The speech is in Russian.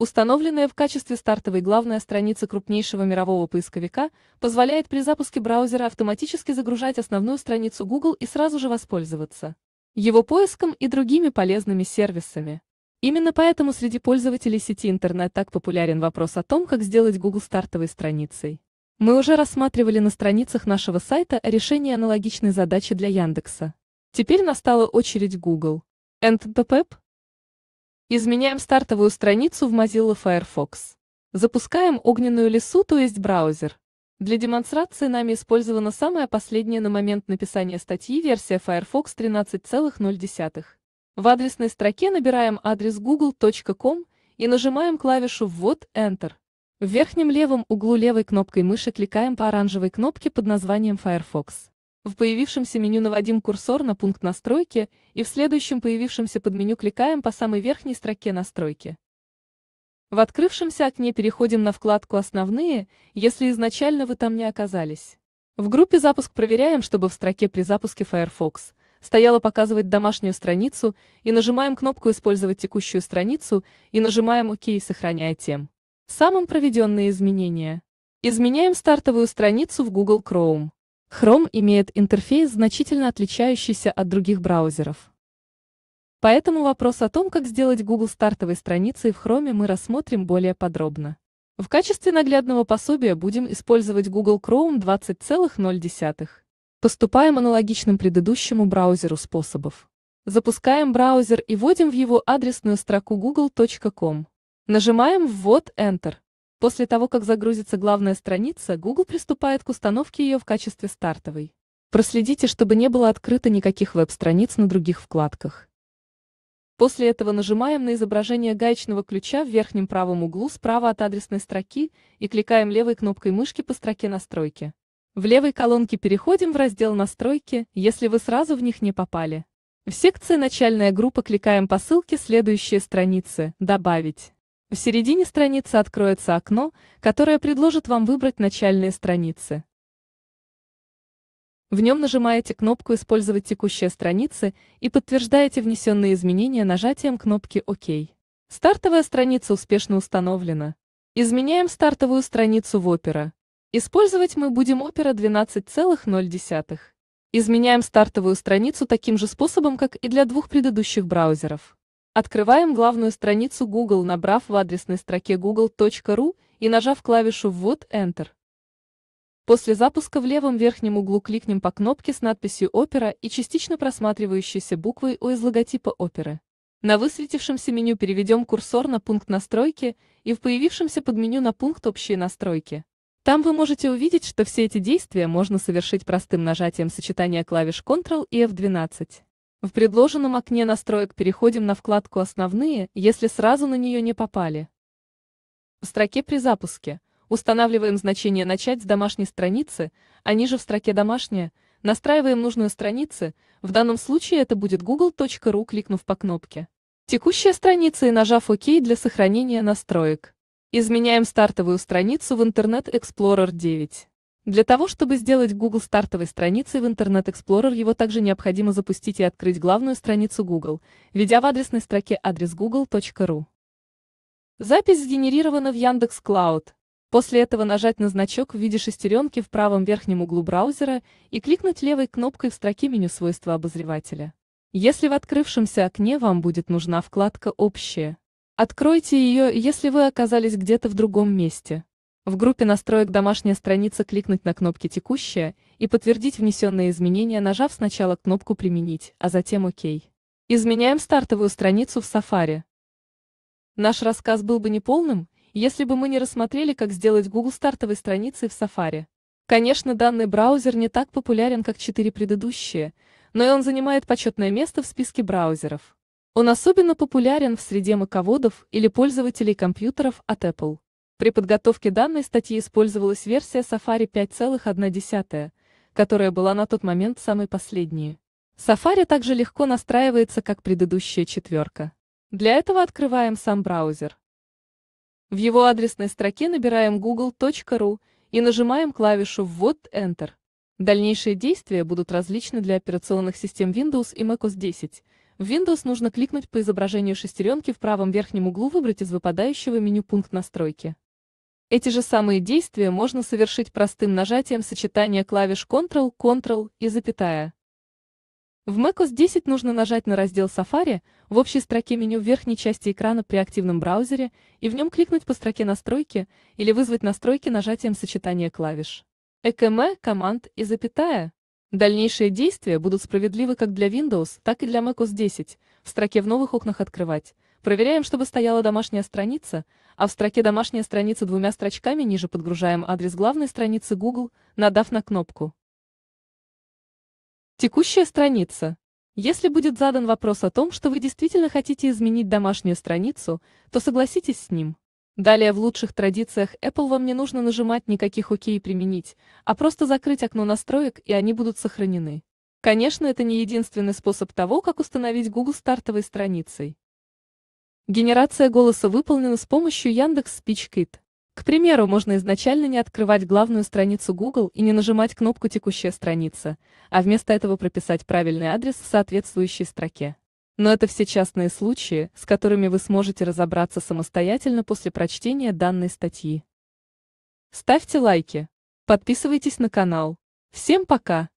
Установленная в качестве стартовой главная страница крупнейшего мирового поисковика позволяет при запуске браузера автоматически загружать основную страницу Google и сразу же воспользоваться его поиском и другими полезными сервисами. Именно поэтому среди пользователей сети интернет так популярен вопрос о том, как сделать Google стартовой страницей. Мы уже рассматривали на страницах нашего сайта решение аналогичной задачи для Яндекса. Теперь настала очередь Google. And the Pep? Изменяем стартовую страницу в Mozilla Firefox. Запускаем огненную лесу, то есть браузер. Для демонстрации нами использована самая последняя на момент написания статьи версия Firefox 13.0. В адресной строке набираем адрес google.com и нажимаем клавишу «Ввод» Enter. В верхнем левом углу левой кнопкой мыши кликаем по оранжевой кнопке под названием Firefox. В появившемся меню наводим курсор на пункт настройки и в следующем появившемся подменю кликаем по самой верхней строке настройки. В открывшемся окне переходим на вкладку «Основные», если изначально вы там не оказались. В группе «Запуск» проверяем, чтобы в строке при запуске Firefox стояло «Показывать домашнюю страницу» и нажимаем кнопку «Использовать текущую страницу» и нажимаем «Ок» и сохраняя тем. Самым проведенные изменения. Изменяем стартовую страницу в Google Chrome. Chrome имеет интерфейс, значительно отличающийся от других браузеров. Поэтому вопрос о том, как сделать Google стартовой страницей в Chrome, мы рассмотрим более подробно. В качестве наглядного пособия будем использовать Google Chrome 20.0. Поступаем аналогичным предыдущему браузеру способов. Запускаем браузер и вводим в его адресную строку google.com. Нажимаем «Ввод Enter». После того, как загрузится главная страница, Google приступает к установке ее в качестве стартовой. Проследите, чтобы не было открыто никаких веб-страниц на других вкладках. После этого нажимаем на изображение гаечного ключа в верхнем правом углу справа от адресной строки и кликаем левой кнопкой мышки по строке «Настройки». В левой колонке переходим в раздел «Настройки», если вы сразу в них не попали. В секции «Начальная группа» кликаем по ссылке «Следующие страницы», «Добавить». В середине страницы откроется окно, которое предложит вам выбрать начальные страницы. В нем нажимаете кнопку «Использовать текущие страницы» и подтверждаете внесенные изменения нажатием кнопки «Ок». Стартовая страница успешно установлена. Изменяем стартовую страницу в Opera. Использовать мы будем Opera 12,0. Изменяем стартовую страницу таким же способом, как и для двух предыдущих браузеров. Открываем главную страницу Google, набрав в адресной строке google.ru и нажав клавишу «Ввод Enter». После запуска в левом верхнем углу кликнем по кнопке с надписью «Опера» и частично просматривающейся буквой «О» из логотипа оперы. На высветившемся меню переведем курсор на пункт «Настройки» и в появившемся под меню на пункт «Общие настройки». Там вы можете увидеть, что все эти действия можно совершить простым нажатием сочетания клавиш Ctrl и F12. В предложенном окне настроек переходим на вкладку «Основные», если сразу на нее не попали. В строке при запуске устанавливаем значение «Начать с домашней страницы», а ниже в строке «Домашняя» настраиваем нужную страницу, в данном случае это будет google.ru, кликнув по кнопке «Текущая страница» и нажав «Ок» для сохранения настроек. Изменяем стартовую страницу в Internet Explorer 9. Для того, чтобы сделать Google стартовой страницей в Internet Explorer, его также необходимо запустить и открыть главную страницу Google, введя в адресной строке адрес google.ru. Запись сгенерирована в Яндекс Cloud. После этого нажать на значок в виде шестеренки в правом верхнем углу браузера и кликнуть левой кнопкой в строке меню свойства обозревателя. Если в открывшемся окне вам будет нужна вкладка «Общее», откройте ее, если вы оказались где-то в другом месте. В группе настроек «Домашняя страница» кликнуть на кнопки «Текущая» и подтвердить внесенные изменения, нажав сначала кнопку «Применить», а затем «Ок». Изменяем стартовую страницу в Safari. Наш рассказ был бы неполным, если бы мы не рассмотрели, как сделать Google стартовой страницей в Safari. Конечно, данный браузер не так популярен, как четыре предыдущие, но и он занимает почетное место в списке браузеров. Он особенно популярен в среде маководов или пользователей компьютеров от Apple. При подготовке данной статьи использовалась версия Safari 5.1, которая была на тот момент самой последней. Safari также легко настраивается, как предыдущая четверка. Для этого открываем сам браузер. В его адресной строке набираем google.ru и нажимаем клавишу «Ввод Enter». Дальнейшие действия будут различны для операционных систем Windows и macOS 10. В Windows нужно кликнуть по изображению шестеренки в правом верхнем углу выбрать из выпадающего меню пункт настройки. Эти же самые действия можно совершить простым нажатием сочетания клавиш Ctrl, Ctrl и запятая. В macOS 10 нужно нажать на раздел Safari в общей строке меню в верхней части экрана при активном браузере и в нем кликнуть по строке «Настройки» или вызвать настройки нажатием сочетания клавиш. ЭКМ, команд и запятая. Дальнейшие действия будут справедливы как для Windows, так и для macOS 10, в строке «В новых окнах открывать», Проверяем, чтобы стояла домашняя страница, а в строке «Домашняя страница» двумя строчками ниже подгружаем адрес главной страницы Google, надав на кнопку «Текущая страница». Если будет задан вопрос о том, что вы действительно хотите изменить домашнюю страницу, то согласитесь с ним. Далее в лучших традициях Apple вам не нужно нажимать никаких «Ок» и «Применить», а просто закрыть окно настроек, и они будут сохранены. Конечно, это не единственный способ того, как установить Google стартовой страницей. Генерация голоса выполнена с помощью Яндекс Спичкит. К примеру, можно изначально не открывать главную страницу Google и не нажимать кнопку «Текущая страница», а вместо этого прописать правильный адрес в соответствующей строке. Но это все частные случаи, с которыми вы сможете разобраться самостоятельно после прочтения данной статьи. Ставьте лайки. Подписывайтесь на канал. Всем пока!